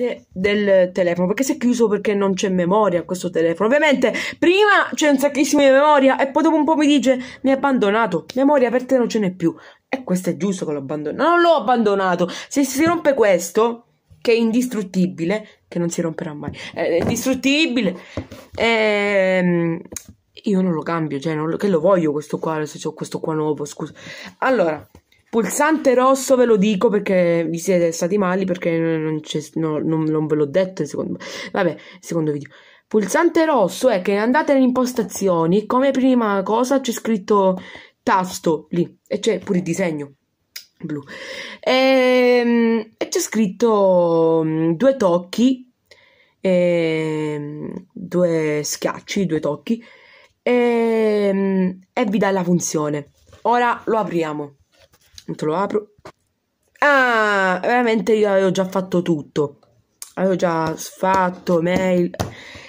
parte del telefono perché si è chiuso perché non c'è memoria questo telefono ovviamente prima c'è un sacchissimo di memoria e poi dopo un po' mi dice mi ha abbandonato memoria per te non ce n'è più e questo è giusto che l'ho abbandonato non l'ho abbandonato se si rompe questo che è indistruttibile che non si romperà mai eh, è indistruttibile ehm io non lo cambio, cioè non lo, che lo voglio questo qua, se ho questo qua nuovo, scusa. Allora, Pulsante rosso ve lo dico perché vi siete stati mali perché non, no, non, non ve l'ho detto secondo, vabbè, secondo video. Pulsante rosso è che andate nelle impostazioni, e come prima cosa c'è scritto tasto lì e c'è pure il disegno blu. E, ehm, e c'è scritto mm, due tocchi, e, ehm, due schiacci, due tocchi e, ehm, e vi dà la funzione. Ora lo apriamo. Non te lo apro. Ah, veramente io avevo già fatto tutto. Avevo già fatto mail.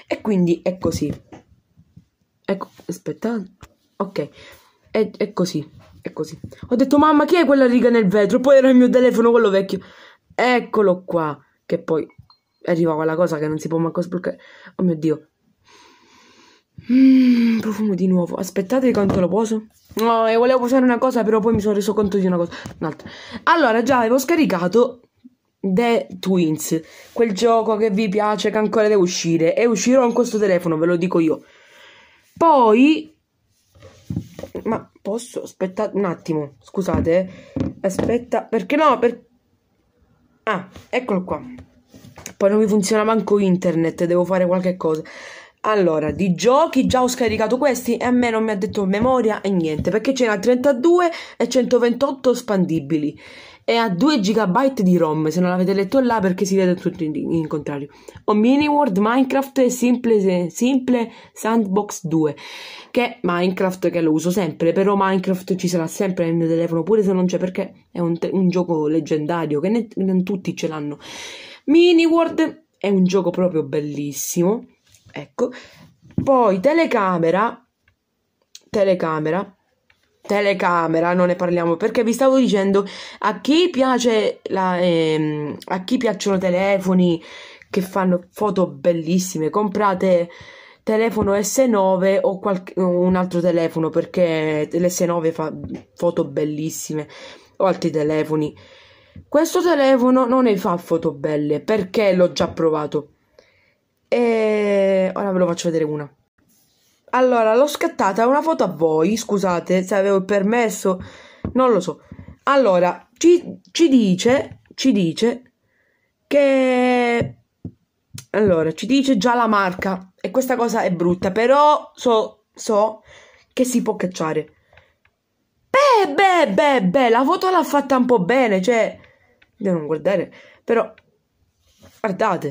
E quindi è così. Ecco, aspetta. Ok, è, è così. È così. Ho detto, mamma, chi è quella riga nel vetro? Poi era il mio telefono, quello vecchio. Eccolo qua. Che poi arriva quella cosa che non si può manco sbloccare. Oh mio Dio. Mmm, profumo di nuovo. Aspettate quanto lo poso. No, oh, eh, e volevo posare una cosa, però poi mi sono reso conto di una cosa. Un'altra. Allora, già avevo scaricato The Twins, quel gioco che vi piace, che ancora deve uscire. E uscirò con questo telefono, ve lo dico io. Poi... Ma posso? Aspettate un attimo, scusate. Eh. Aspetta, perché no? Per... Ah, eccolo qua. Poi non mi funziona manco internet, devo fare qualche cosa. Allora, di giochi già ho scaricato questi e a me non mi ha detto memoria e niente, perché ce n'ha 32 e 128 spandibili e ha 2 GB di ROM, se non l'avete letto là perché si vede tutto in, in contrario. Ho Mini World Minecraft e simple, simple Sandbox 2, che è Minecraft che lo uso sempre, però Minecraft ci sarà sempre nel mio telefono, pure se non c'è perché è un, un gioco leggendario che ne, non tutti ce l'hanno. Mini World è un gioco proprio bellissimo Ecco. Poi telecamera, telecamera, telecamera, non ne parliamo perché vi stavo dicendo a chi piace la, ehm, a chi piacciono telefoni che fanno foto bellissime, comprate telefono S9 o qualche, un altro telefono perché l'S9 fa foto bellissime o altri telefoni. Questo telefono non ne fa foto belle perché l'ho già provato. E ora ve lo faccio vedere una. Allora, l'ho scattata una foto a voi, scusate se avevo il permesso, non lo so. Allora, ci, ci dice, ci dice che... Allora, ci dice già la marca e questa cosa è brutta, però so, so che si può cacciare. Beh, beh, beh, beh, la foto l'ha fatta un po' bene, cioè... Devo non guardare, però... Guardate.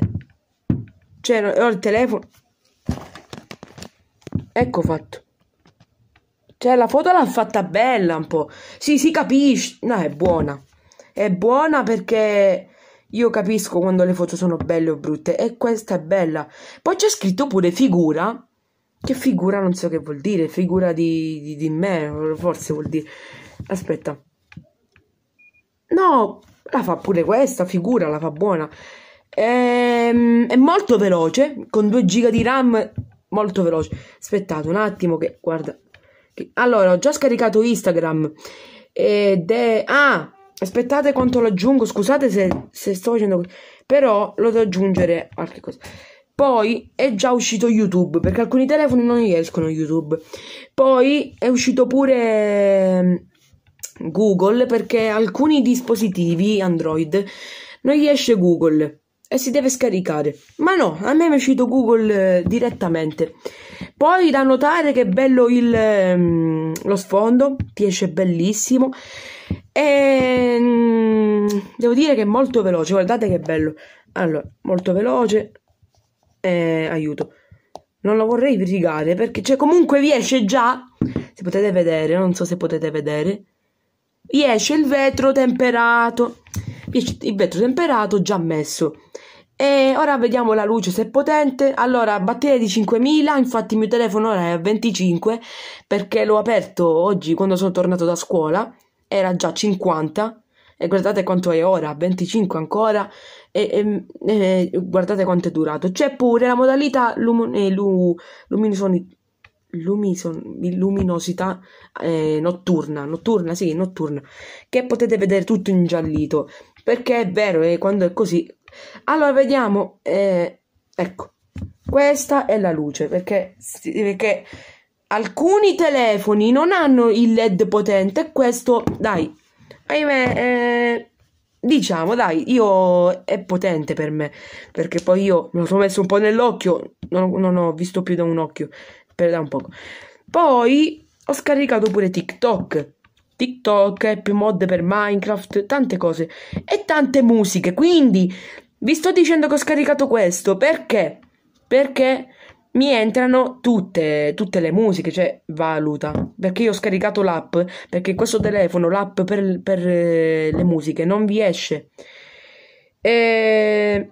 Cioè, ho il telefono. Ecco fatto. Cioè, la foto l'ha fatta bella un po'. Sì, si capisce. No, è buona. È buona perché io capisco quando le foto sono belle o brutte. E questa è bella. Poi c'è scritto pure figura. Che figura non so che vuol dire. Figura di, di, di me, forse vuol dire. Aspetta. No, la fa pure questa figura, la fa buona. Ehm, è, molto veloce, con 2 giga di RAM, molto veloce. Aspettate un attimo che, guarda. Allora, ho già scaricato Instagram ed è... Ah, aspettate quanto lo aggiungo, scusate se, se sto facendo... Però lo devo aggiungere a che Poi è già uscito YouTube, perché alcuni telefoni non riescono YouTube. Poi è uscito pure ehm, Google, perché alcuni dispositivi Android non gli esce Google e si deve scaricare. Ma no, a me mi è uscito Google eh, direttamente. Poi da notare che bello il, ehm, lo sfondo, ti bellissimo. E ehm, devo dire che è molto veloce, guardate che bello. Allora, molto veloce. Eh, aiuto. Non lo vorrei rigare perché cioè, comunque vi esce già, se potete vedere, non so se potete vedere, vi esce il vetro temperato il vetro temperato già messo. E ora vediamo la luce se è potente. Allora, batteria di 5000, infatti il mio telefono ora è a 25 perché l'ho aperto oggi quando sono tornato da scuola, era già 50 e guardate quanto è ora, 25 ancora e, e, e guardate quanto è durato. C'è pure la modalità lum- eh, lu- luminisoni- lumison- luminosità eh, notturna, notturna, sì, notturna, che potete vedere tutto ingiallito perché è vero e eh, quando è così allora, vediamo. Eh, ecco, questa è la luce perché, perché alcuni telefoni non hanno il LED potente. Questo, dai, ahimè, eh, diciamo, dai, io è potente per me perché poi io me lo sono messo un po' nell'occhio, non, non ho visto più da un occhio per da un poco. Poi ho scaricato pure TikTok TikTok, più mod per Minecraft, tante cose e tante musiche. Quindi vi sto dicendo che ho scaricato questo perché? Perché mi entrano tutte, tutte le musiche, cioè valuta. Perché io ho scaricato l'app, perché questo telefono, l'app per, per eh, le musiche, non vi esce. E...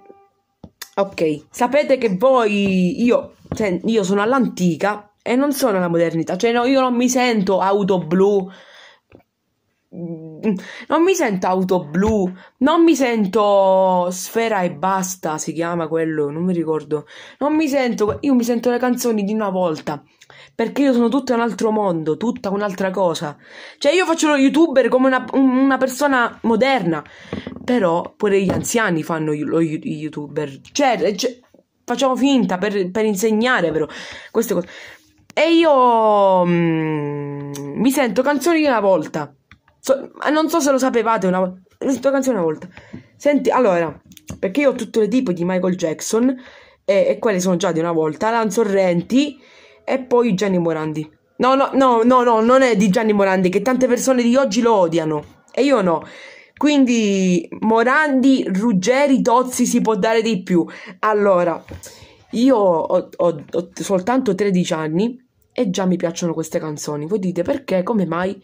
Ok, sapete che voi, io, cioè, io sono all'antica e non sono alla modernità, cioè no, io non mi sento auto blu, Mm, non mi sento auto blu, non mi sento sfera e basta, si chiama quello, non mi ricordo. Non mi sento, io mi sento le canzoni di una volta, perché io sono tutto un altro mondo, tutta un'altra cosa. Cioè io faccio lo youtuber come una, una persona moderna, però pure gli anziani fanno lo youtuber. Cioè, cioè facciamo finta per, per insegnare però queste cose. E io mm, mi sento canzoni di una volta. So, non so se lo sapevate una volta. Questa canzone una volta. Senti, allora, perché io ho tutto il tipo di Michael Jackson e, e quelli sono già di una volta, Alan Sorrenti e poi Gianni Morandi. No, no, no, no, no, non è di Gianni Morandi che tante persone di oggi lo odiano e io no. Quindi Morandi, Ruggeri, Tozzi si può dare di più. Allora, io ho, ho, ho soltanto 13 anni e già mi piacciono queste canzoni. Voi dite perché? Come mai?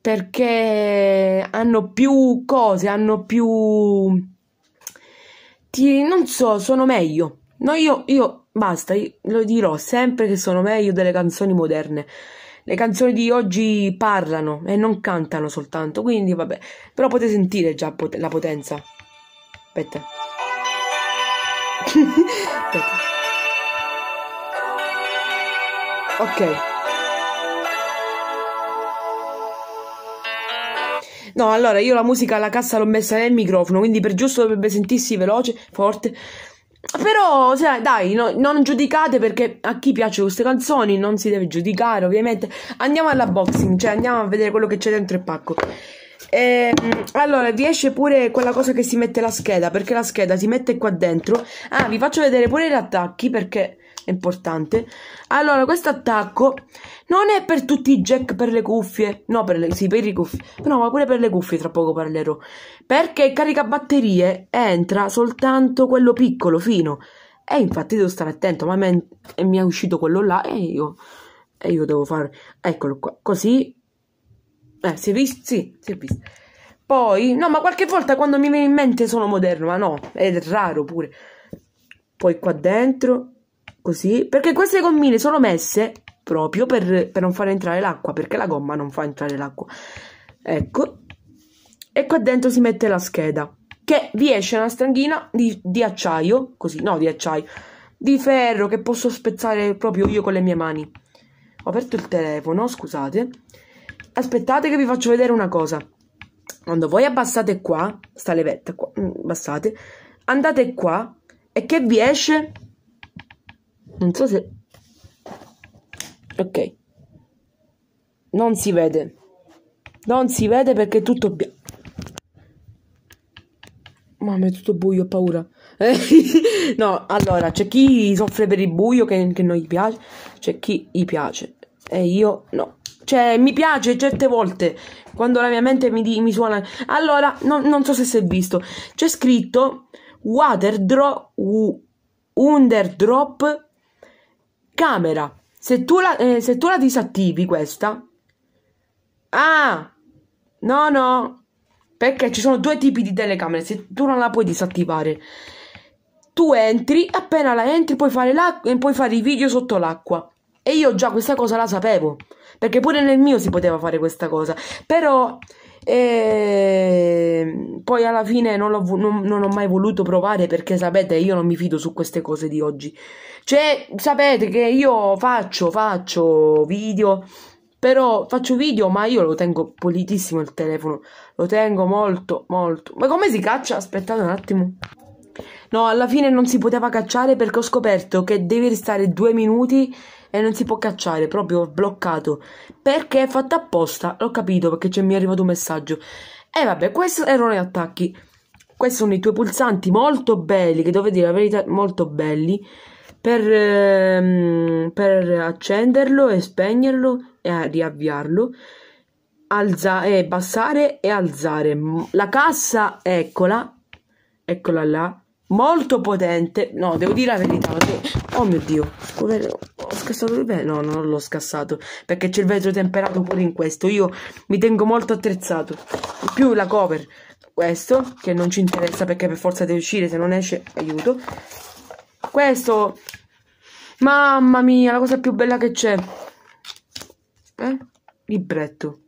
perché hanno più cose, hanno più... Ti, non so, sono meglio. No, io, io basta, io lo dirò sempre che sono meglio delle canzoni moderne. Le canzoni di oggi parlano e non cantano soltanto, quindi vabbè. Però potete sentire già pot la potenza. Aspetta. Aspetta. Ok. No, allora io la musica alla cassa l'ho messa nel microfono, quindi per giusto dovrebbe sentirsi veloce, forte. Però, sai, dai, no, non giudicate perché a chi piace queste canzoni non si deve giudicare, ovviamente. Andiamo all'unboxing, cioè andiamo a vedere quello che c'è dentro il pacco. E, ehm, allora, vi esce pure quella cosa che si mette la scheda, perché la scheda si mette qua dentro. Ah, vi faccio vedere pure gli attacchi perché importante. Allora, questo attacco non è per tutti i jack per le cuffie. No, per le, sì, per i cuffie. No, ma pure per le cuffie tra poco parlerò. Perché carica batterie entra soltanto quello piccolo, fino. E infatti devo stare attento, ma mi è uscito quello là e io... E io devo fare... Eccolo qua, così... Eh, si è visto? Sì, si è visto. Poi, no, ma qualche volta quando mi viene in mente sono moderno, ma no, è raro pure. Poi qua dentro così, perché queste gommine sono messe proprio per, per non far entrare l'acqua, perché la gomma non fa entrare l'acqua. Ecco, e qua dentro si mette la scheda, che vi esce una stranghina di, di acciaio, così, no, di acciaio, di ferro che posso spezzare proprio io con le mie mani. Ho aperto il telefono, scusate. Aspettate che vi faccio vedere una cosa. Quando voi abbassate qua, sta levetta qua, mm, abbassate, andate qua e che vi esce non so se... Ok. Non si vede. Non si vede perché è tutto bianco. Mamma, è tutto buio, ho paura. no, allora, c'è chi soffre per il buio che, che non gli piace, c'è chi gli piace. E io no. Cioè, mi piace certe volte quando la mia mente mi, di, mi suona. Allora, no, non so se si è visto. C'è scritto Water Drop Under Drop Camera. Se tu la, eh, se tu la disattivi questa... Ah! No, no. Perché ci sono due tipi di telecamere. Se tu non la puoi disattivare. Tu entri, appena la entri puoi fare, eh, puoi fare i video sotto l'acqua. E io già questa cosa la sapevo. Perché pure nel mio si poteva fare questa cosa. Però... Eh, poi alla fine non, l'ho, non, non ho mai voluto provare perché sapete io non mi fido su queste cose di oggi. Cioè sapete che io faccio, faccio video, però faccio video ma io lo tengo pulitissimo il telefono, lo tengo molto molto. Ma come si caccia? Aspettate un attimo. No, alla fine non si poteva cacciare perché ho scoperto che devi restare due minuti e non si può cacciare, proprio bloccato. Perché è fatto apposta, l'ho capito perché c'è mi è arrivato un messaggio. E eh, vabbè, questi erano gli attacchi. Questi sono i tuoi pulsanti molto belli, che devo dire la verità, molto belli. Per, ehm, per accenderlo e spegnerlo e riavviarlo. Alza- e abbassare e alzare. La cassa, eccola. Eccola là molto potente. No, devo dire la verità. Oh mio dio, ho scassato il vetro. No, non l'ho scassato perché c'è il vetro temperato pure in questo. Io mi tengo molto attrezzato. In più la cover, questo che non ci interessa perché per forza deve uscire. Se non esce, aiuto. Questo, mamma mia, la cosa più bella che c'è. Eh? Libretto.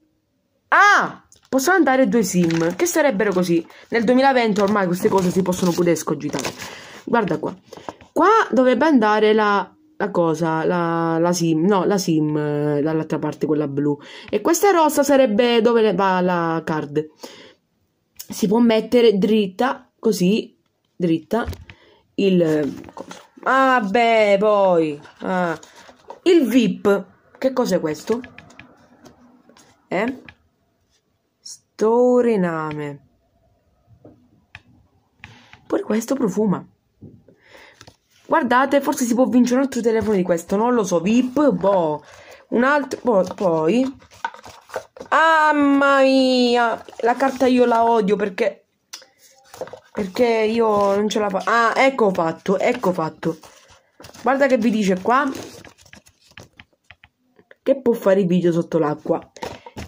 Ah! possono andare due sim, che sarebbero così. Nel 2020 ormai queste cose si possono pure escogitare. Guarda qua. Qua dovrebbe andare la, la cosa, la, la, sim, no, la sim eh, dall'altra parte, quella blu. E questa rossa sarebbe dove va la card. Si può mettere dritta, così, dritta, il... vabbè Ah, poi... Ah. Il VIP. Che cos'è questo? Eh? Touriname. Pure questo profuma. Guardate, forse si può vincere un altro telefono di questo, non lo so, VIP, boh. Un altro, boh, poi... Ah, mamma mia, la carta io la odio perché... Perché io non ce la faccio. Ah, ecco fatto, ecco fatto. Guarda che vi dice qua. Che può fare i video sotto l'acqua.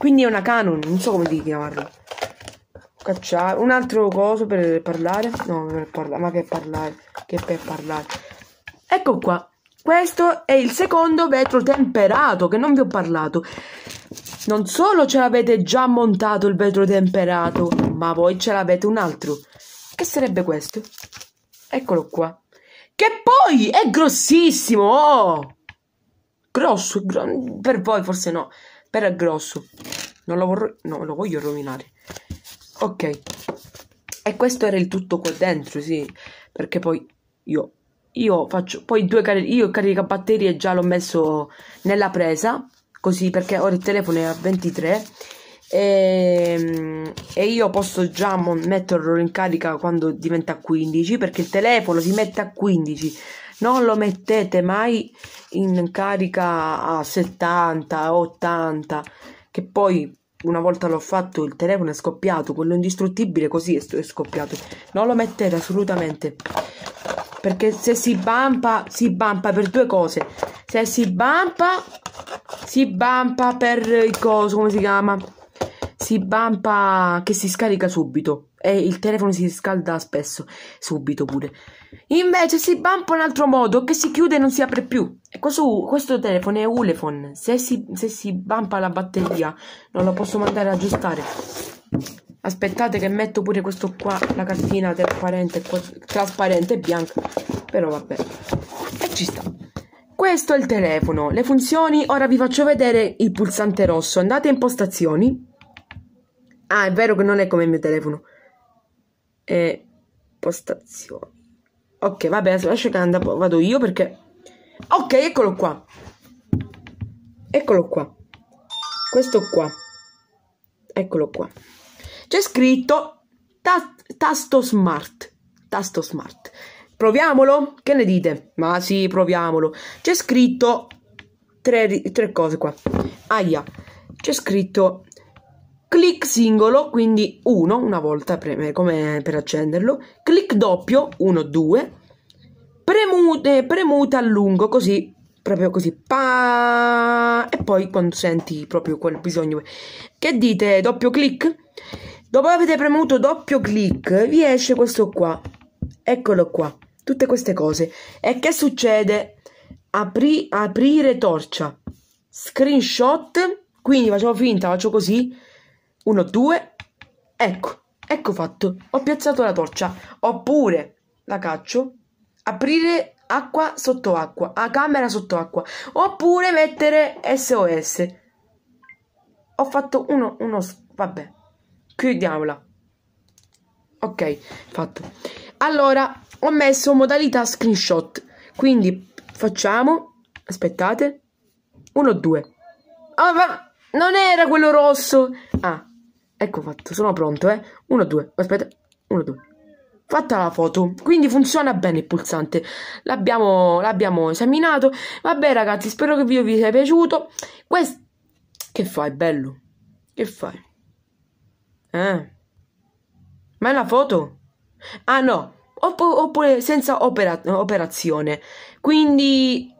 Quindi è una canon, non so come di chiamarlo. Cacciare, un altro coso per parlare. No, per parla ma che parlare, che per parlare. Ecco qua. Questo è il secondo vetro temperato che non vi ho parlato. Non solo ce l'avete già montato il vetro temperato, ma voi ce l'avete un altro. Che sarebbe questo? Eccolo qua. Che poi è grossissimo! Oh! Grosso, per voi forse no. Però è grosso. Non lo, vorrei, no, lo voglio rovinare. Ok. E questo era il tutto qua dentro, sì. Perché poi io, io faccio... Poi due car- io il caricabatterie già l'ho messo nella presa. Così perché ora il telefono è a 23. E, ehm, e, io posso già metterlo in carica quando diventa 15 perché il telefono si mette a 15 non lo mettete mai in carica a 70, 80, che poi una volta l'ho fatto il telefono è scoppiato, quello indistruttibile così è scoppiato. Non lo mettete assolutamente. Perché se si bampa, si bampa per due cose. Se si bampa, si bampa per il coso, come si chiama? Si bampa che si scarica subito e il telefono si scalda spesso, subito pure. Invece si bampa un altro modo che si chiude e non si apre più. E questo, ecco, questo telefono è Ulefone. Se si, se si bampa la batteria, non lo posso mandare a aggiustare. Aspettate che metto pure questo qua, la cartina trasparente, trasparente e bianca. Però vabbè. E ci sta. Questo è il telefono. Le funzioni, ora vi faccio vedere il pulsante rosso. Andate in impostazioni. Ah, è vero che non è come il mio telefono e postazioni. Ok, vabbè, lascia che andavo, vado io perché... Ok, eccolo qua. Eccolo qua. Questo qua. Eccolo qua. C'è scritto ta- tasto smart. Tasto smart. Proviamolo? Che ne dite? Ma sì, proviamolo. C'è scritto tre, tre cose qua. Aia. C'è scritto clic singolo, quindi 1 una volta preme, eh, come per accenderlo, clic doppio 1, 2, premute, premuta a lungo così, proprio così, pa e poi quando senti proprio quel bisogno, che dite doppio clic? Dopo avete premuto doppio clic vi esce questo qua, eccolo qua, tutte queste cose. E che succede? Apri, aprire torcia, screenshot, quindi facciamo finta, faccio così 1, 2, ecco, ecco fatto, ho piazzato la torcia, oppure la caccio, aprire acqua sotto acqua, a camera sotto acqua, oppure mettere SOS. Ho fatto uno, uno, vabbè, chiudiamola. Ok, fatto. Allora, ho messo modalità screenshot, quindi facciamo, aspettate, 1, 2. Ah, ma non era quello rosso! Ah, Ecco fatto, sono pronto, eh. 1, 2, aspetta. 1, 2. Fatta la foto, quindi funziona bene il pulsante. L'abbiamo, esaminato. Vabbè, ragazzi, spero che il video vi sia piaciuto. Questo... Che fai, bello? Che fai? Eh? Ma è la foto? Ah, no. Opp oppure senza opera operazione. Quindi.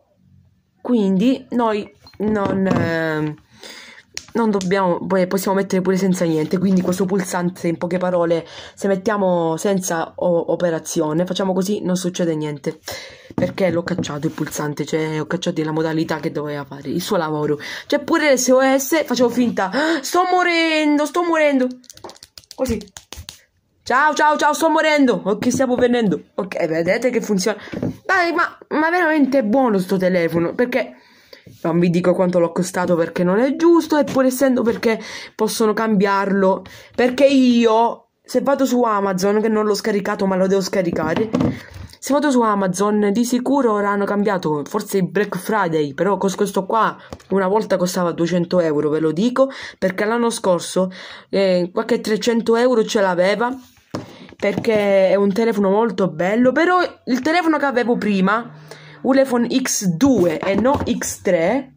Quindi noi non. Eh non dobbiamo, possiamo mettere pure senza niente, quindi questo pulsante in poche parole, se mettiamo senza operazione, facciamo così, non succede niente, perché l'ho cacciato il pulsante, cioè ho cacciato la modalità che doveva fare, il suo lavoro, cioè pure SOS facevo finta, ah, sto morendo, sto morendo, così, ciao ciao ciao sto morendo, ok stiamo venendo, ok vedete che funziona, dai ma, ma veramente è buono sto telefono, perché non vi dico quanto l'ho costato perché non è giusto eppure essendo perché possono cambiarlo perché io se vado su Amazon che non l'ho scaricato ma lo devo scaricare se vado su Amazon di sicuro ora hanno cambiato forse il Black Friday però questo qua una volta costava 200 euro ve lo dico perché l'anno scorso eh, qualche 300 euro ce l'aveva perché è un telefono molto bello però il telefono che avevo prima Ulefon X2 e no X3,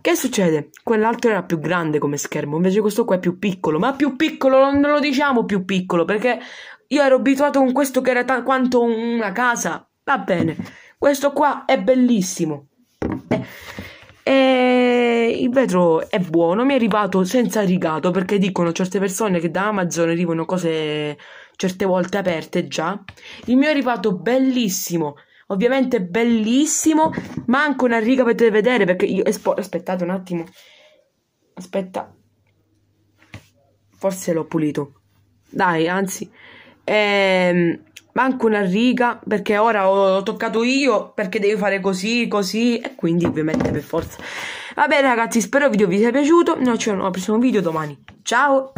che succede? Quell'altro era più grande come schermo, invece questo qua è più piccolo. Ma più piccolo non lo diciamo più piccolo, perché io ero abituato con questo che era quanto una casa. Va bene, questo qua è bellissimo. e eh, eh, il vetro è buono, mi è arrivato senza rigato, perché dicono certe persone che da Amazon arrivano cose certe volte aperte già. Il mio è arrivato bellissimo, ovviamente bellissimo, Manco una riga potete vedere perché io espo... aspettate un attimo. Aspetta. Forse l'ho pulito. Dai, anzi. Ehm, manco una riga perché ora ho toccato io perché devo fare così, così e quindi ovviamente per forza. Va bene ragazzi, spero il video vi sia piaciuto. Noi ci vediamo al prossimo video domani. Ciao!